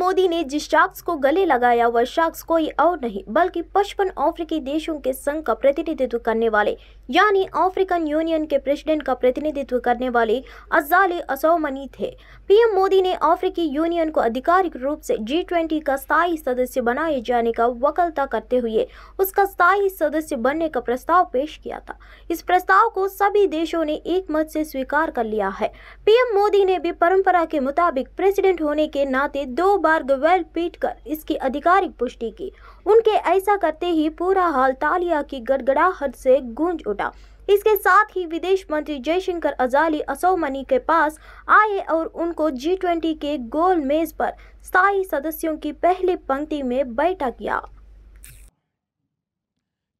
मोदी ने जिस शख्स को गले लगाया वह शख्स कोई और नहीं बल्कि पचपन अफ्रीकी देशों के संघ का प्रतिनिधित्व करने वाले यानी अफ्रीकन यूनियन के प्रेसिडेंट का प्रतिनिधित्व करने वाले अजाले असोमनी थे पीएम मोदी ने अफ्रीकी यूनियन को आधिकारिक रूप से जी ट्वेंटी का स्थायी सदस्य बनाए जाने का वकलता करते हुए उसका स्थायी सदस्य बनने का प्रस्ताव पेश किया था इस प्रस्ताव को सभी देशों ने एक मत से स्वीकार कर लिया है पीएम मोदी ने भी परंपरा के मुताबिक प्रेसिडेंट होने के नाते दो बार बार गवेल पीट कर इसकी आधिकारिक पुष्टि की उनके ऐसा करते ही पूरा हाल तालिया की गड़गड़ाहट से गूंज उठा इसके साथ ही विदेश मंत्री जयशंकर अजाली असोमनी के पास आए और उनको जी ट्वेंटी के गोल मेज पर स्थायी सदस्यों की पहली पंक्ति में बैठा किया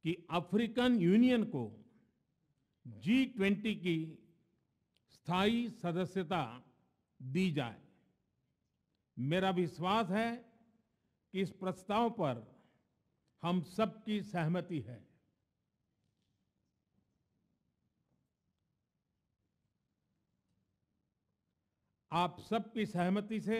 कि अफ्रीकन यूनियन को जी ट्वेंटी की स्थायी सदस्यता दी जाए मेरा विश्वास है कि इस प्रस्ताव पर हम सबकी सहमति है आप सबकी सहमति से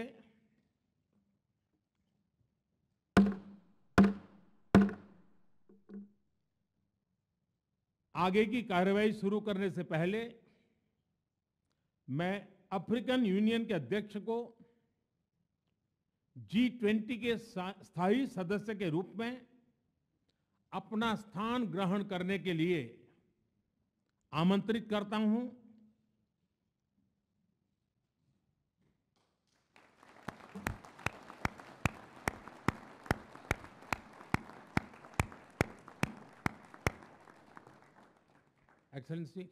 आगे की कार्रवाई शुरू करने से पहले मैं अफ्रीकन यूनियन के अध्यक्ष को जी ट्वेंटी के स्थायी सदस्य के रूप में अपना स्थान ग्रहण करने के लिए आमंत्रित करता हूं एक्सलेंसी